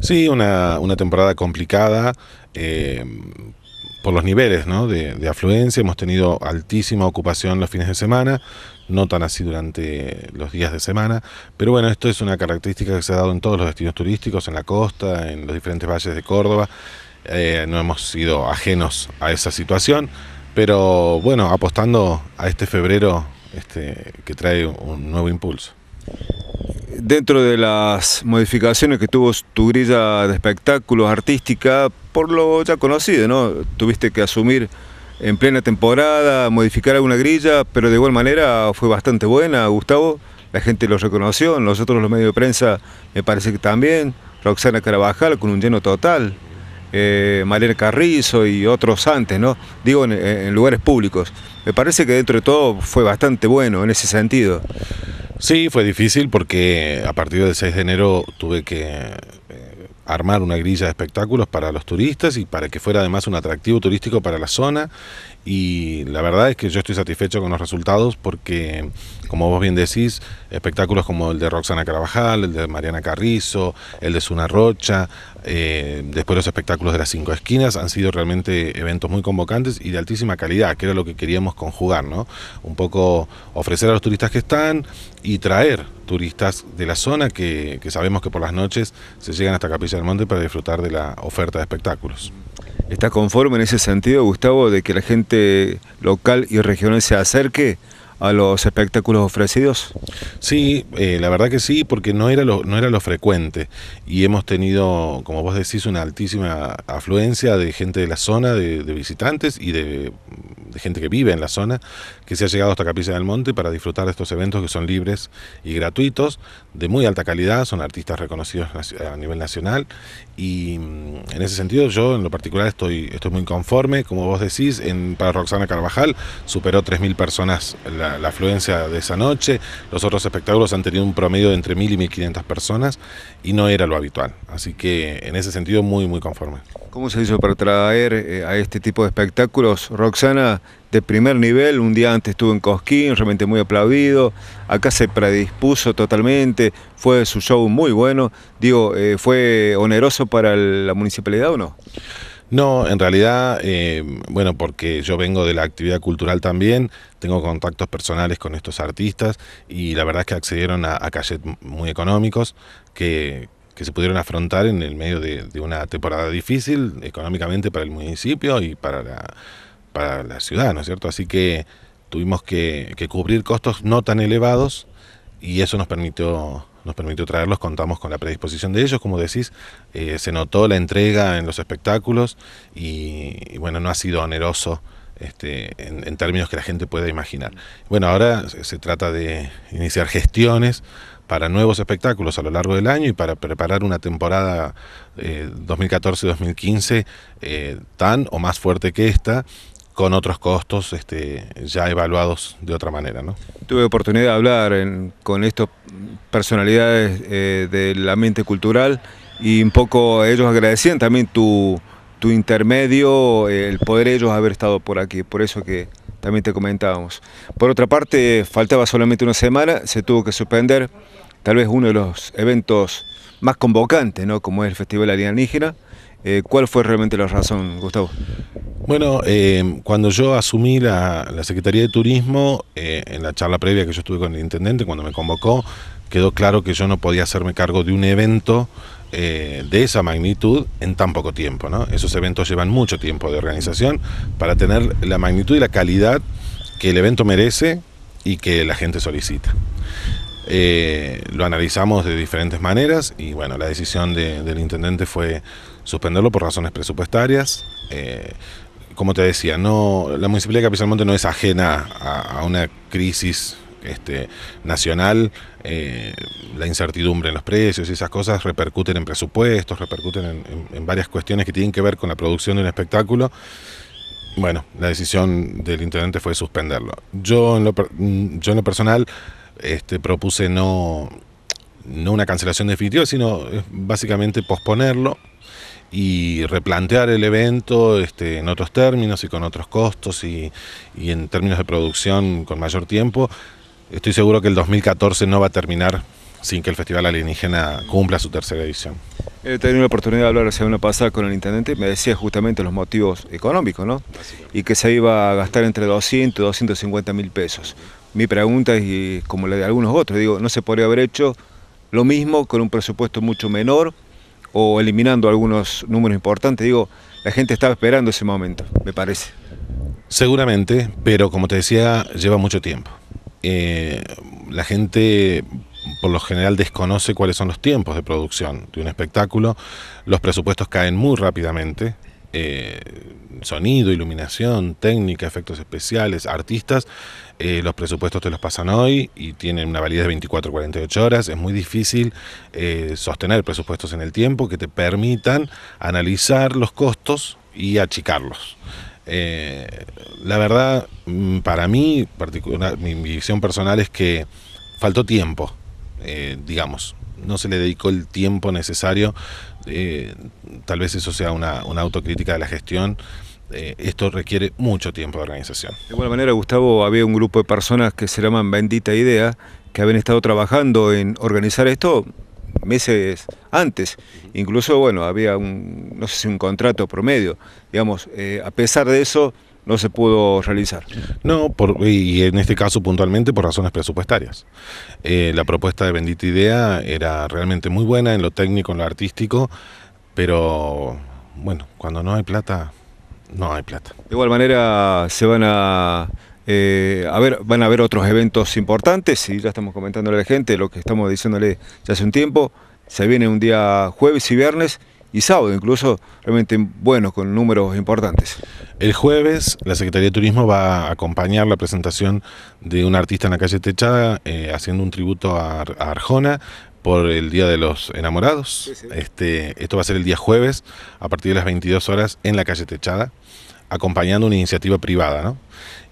Sí, una, temporada complicada. Eh, por los niveles de, afluencia, hemos tenido altísima ocupación los fines de semana, no tan así durante los días de semana, pero bueno, esto es una característica que se ha dado en todos los destinos turísticos, en la costa, en los diferentes valles de Córdoba, eh, no hemos sido ajenos a esa situación, pero bueno, apostando a este febrero este, que trae un nuevo impulso dentro de las modificaciones que tuvo tu grilla de espectáculos artística, por lo ya conocido, ¿no? Tuviste que asumir en plena temporada, modificar alguna grilla, pero de igual manera fue bastante buena, Gustavo. La gente lo reconoció, nosotros los medios de prensa me parece que también. Roxana Carabajal con un lleno total, eh, Carrizo y otros antes, ¿no? Digo, en lugares públicos. Me parece que dentro de todo fue bastante bueno en ese sentido. Sí, fue difícil porque a partir del 6 de enero tuve que eh, armar una grilla de espectáculos para los turistas y para que fuera además un atractivo turístico para la zona. Y la verdad es que yo estoy satisfecho con los resultados porque como vos bien decís, espectáculos como el de Roxana Carabajal, el de Mariana Carrizo, el de Suna Rocha, eh, después los espectáculos de las cinco esquinas, han sido realmente eventos muy convocantes y de altísima calidad, que era lo que queríamos conjugar, ¿no? Un poco ofrecer a los turistas que están y traer turistas de la zona que, que sabemos que por las noches se llegan hasta Capilla del Monte para disfrutar de la oferta de espectáculos. ¿Estás conforme en ese sentido, Gustavo, de que la gente local y regional se acerque a los espectáculos ofrecidos? Sí, eh, la verdad que sí, porque no era, lo, no era lo frecuente y hemos tenido, como vos decís, una altísima afluencia de gente de la zona, de, visitantes y de, de gente que vive en la zona que se ha llegado hasta Capilla del Monte para disfrutar de estos eventos que son libres y gratuitos, de muy alta calidad, son artistas reconocidos a nivel nacional y mm, en ese sentido yo en lo particular estoy, estoy muy conforme, como vos decís, en, para Roxana Carvajal superó 3.000 personas la, afluencia de esa noche, los otros espectáculos han tenido un promedio de entre 1.000 y 1.500 personas y no era lo habitual, así que en ese sentido muy muy conforme. ¿Cómo se hizo para traer eh, a este tipo de espectáculos, Roxana, de primer nivel. Un día antes estuvo en Cosquín, realmente muy aplaudido. Acá se predispuso totalmente, fue su show muy bueno. Digo, eh, ¿fue oneroso para la municipalidad o no? No, en realidad, eh, bueno, porque yo vengo de la actividad cultural también, tengo contactos personales con estos artistas y la verdad es que accedieron a, calles muy económicos que, se pudieron afrontar en el medio de, de una temporada difícil económicamente para el municipio y para la para la ciudad, ¿no es cierto? Así que tuvimos que, cubrir costos no tan elevados y eso nos permitió nos permitió traerlos, contamos con la predisposición de ellos, como decís, eh, se notó la entrega en los espectáculos y, bueno, no ha sido oneroso este, en, términos que la gente pueda imaginar. Bueno, ahora se, trata de iniciar gestiones para nuevos espectáculos a lo largo del año y para preparar una temporada 2014-2015 eh, eh, tan o más fuerte que esta con otros costos este, ya evaluados de otra manera. Tuve oportunidad de hablar con estas personalidades eh, del de la cultural y un poco ellos agradecían también tu, intermedio, el poder ellos haber estado por aquí, por eso que también te comentábamos. Por otra parte, faltaba solamente una semana, se tuvo que suspender tal vez uno de los eventos más convocantes, como es el Festival Alienígena, eh, ¿Cuál fue realmente la razón, Gustavo? Bueno, eh, cuando yo asumí la, Secretaría de Turismo, eh, en la charla previa que yo estuve con el intendente, cuando me convocó, quedó claro que yo no podía hacerme cargo de un evento de esa magnitud en tan poco tiempo. Esos eventos llevan mucho tiempo de organización para tener la magnitud y la calidad que el evento merece y que la gente solicita. Eh, lo analizamos de diferentes maneras y bueno, la decisión del intendente fue suspenderlo por razones presupuestarias. Eh, como te decía, no, la municipalidad de Monte no es ajena a, una crisis este, nacional, eh, la incertidumbre en los precios y esas cosas repercuten en presupuestos, repercuten en, varias cuestiones que tienen que ver con la producción de un espectáculo. Bueno, la decisión del intendente fue suspenderlo. Yo mm, yo en lo personal este, propuse no, una cancelación definitiva, sino eh, básicamente posponerlo y replantear el evento este, en otros términos y con otros costos y, en términos de producción con mayor tiempo. Estoy seguro que el 2014 no va a terminar sin que el Festival Alienígena cumpla su tercera edición. He eh, tenido la oportunidad de hablar la semana pasada con el intendente me decía justamente los motivos económicos, ¿no? Y que se iba a gastar entre 200 y 250 mil pesos mi pregunta es como la de algunos otros, digo, ¿no se podría haber hecho lo mismo con un presupuesto mucho menor o eliminando algunos números importantes? Digo, la gente estaba esperando ese momento, me parece. Seguramente, pero como te decía, lleva mucho tiempo. Eh, la gente por lo general desconoce cuáles son los tiempos de producción de un espectáculo, los presupuestos caen muy rápidamente, eh, sonido, iluminación, técnica, efectos especiales, artistas, eh, los presupuestos te los pasan hoy y tienen una validez de 24 48 horas. Es muy difícil eh, sostener presupuestos en el tiempo que te permitan analizar los costos y achicarlos. la verdad, mm, para mí, mi visión personal es que faltó tiempo, digamos, no se le dedicó el tiempo necesario. Eh, tal vez eso sea una, autocrítica de la gestión. Eh, esto requiere mucho tiempo de organización. De igual manera, Gustavo, había un grupo de personas que se llaman Bendita Idea, que habían estado trabajando en organizar esto meses antes. Incluso, bueno, había un, no sé si un contrato promedio. Digamos, eh, a pesar de eso, no se pudo realizar. No, y en este caso puntualmente por razones presupuestarias. Eh, la propuesta de Bendita Idea era realmente muy buena en lo técnico, en lo artístico, pero bueno, cuando no hay plata, no hay plata. De igual manera se van a eh, ver, van a haber otros eventos importantes y ya estamos comentándole a la gente lo que estamos diciéndole ya hace un tiempo. Se viene un día jueves y viernes y sábado incluso, realmente buenos, con números importantes. El jueves la Secretaría de Turismo va a acompañar la presentación de un artista en la calle Techada eh, haciendo un tributo a, Arjona por el Día de los Enamorados. Este, esto va a ser el día jueves a partir de las 22 horas en la calle Techada, acompañando una iniciativa privada. ¿no?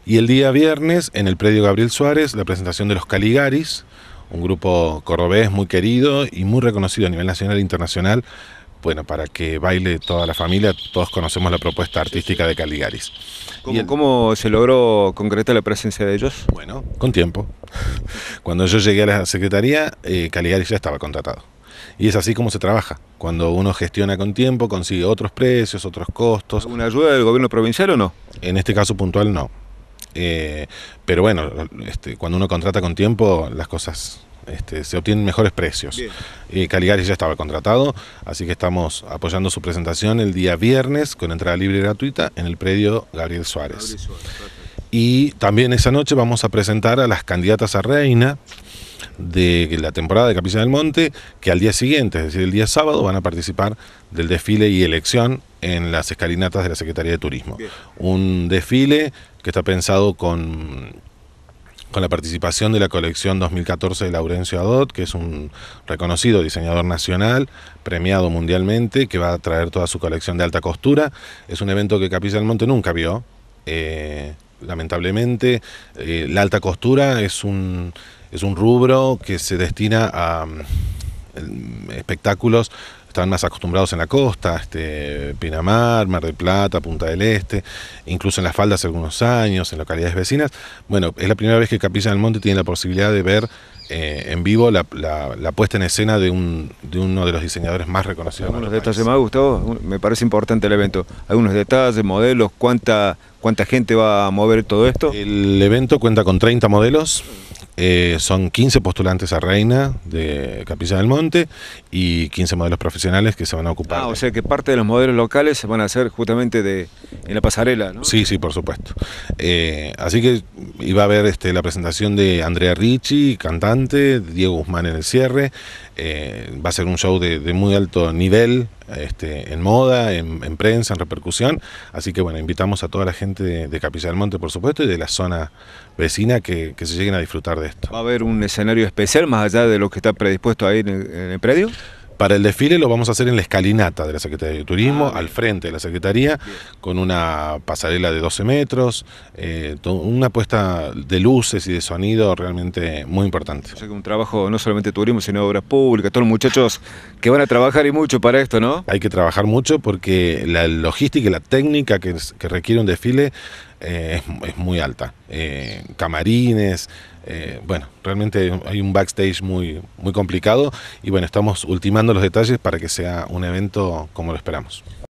Y el día viernes en el predio Gabriel Suárez la presentación de los Caligaris, un grupo cordobés muy querido y muy reconocido a nivel nacional e internacional bueno, para que baile toda la familia, todos conocemos la propuesta artística de Caligaris. ¿Cómo, se logró concreta la presencia de ellos? Bueno, con tiempo. Cuando yo llegué a la secretaría, eh, Caligaris ya estaba contratado. Y es así como se trabaja. Cuando uno gestiona con tiempo, consigue otros precios, otros costos. ¿Una ayuda del gobierno provincial o no? En este caso puntual no. Eh, pero bueno, este, cuando uno contrata con tiempo, las cosas este, se obtienen mejores precios. Caligari ya estaba contratado, así que estamos apoyando su presentación el día viernes con entrada libre y gratuita en el predio Gabriel Suárez. y también esa noche vamos a presentar a las candidatas a reina de la temporada de Capilla del Monte, que al día siguiente, es decir, el día sábado, van a participar del desfile y elección en las escalinatas de la Secretaría de Turismo. Un desfile que está pensado con con la participación de la colección 2014 de Laurencio Adot, que es un reconocido diseñador nacional, premiado mundialmente, que va a traer toda su colección de alta costura. Es un evento que Capilla del Monte nunca vio. Eh, lamentablemente, eh, la alta costura es un, es un rubro que se destina a espectáculos están más acostumbrados en la costa, este, Pinamar, Mar del Plata, Punta del Este, incluso en las faldas algunos años, en localidades vecinas. Bueno, es la primera vez que Capilla del Monte tiene la posibilidad de ver eh, en vivo la, puesta en escena de, un, de uno de los diseñadores más reconocidos. Algunos detalles, me ha me parece importante el evento. Algunos detalles, modelos, cuánta, cuánta gente va a mover todo esto. El evento cuenta con 30 modelos. Eh, son 15 postulantes a Reina de Capilla del Monte y 15 modelos profesionales que se van a ocupar. Ah, o sea que parte de los modelos locales se van a hacer justamente de, en la pasarela, ¿no? Sí, sí, por supuesto. Eh, así que iba a haber este, la presentación de Andrea Ricci, cantante, Diego Guzmán en el cierre, eh, va a ser un show de, muy alto nivel este, en moda, en, prensa, en repercusión. Así que bueno, invitamos a toda la gente de, de del Monte, por supuesto, y de la zona vecina que, se lleguen a disfrutar de esto. ¿Va a haber un escenario especial más allá de lo que está predispuesto ahí en el, en el predio? Para el desfile lo vamos a hacer en la escalinata de la Secretaría de Turismo, ah, al frente de la Secretaría, con una pasarela de 12 metros, eh, una puesta de luces y de sonido realmente muy importante. un trabajo no solamente de turismo, sino de obras públicas, todos los muchachos que van a trabajar y mucho para esto, ¿no? Hay que trabajar mucho porque la logística y la técnica que, requiere un desfile eh, es, muy alta. Eh, camarines, eh, bueno, realmente hay un backstage muy, muy complicado y bueno, estamos ultimando los detalles para que sea un evento como lo esperamos.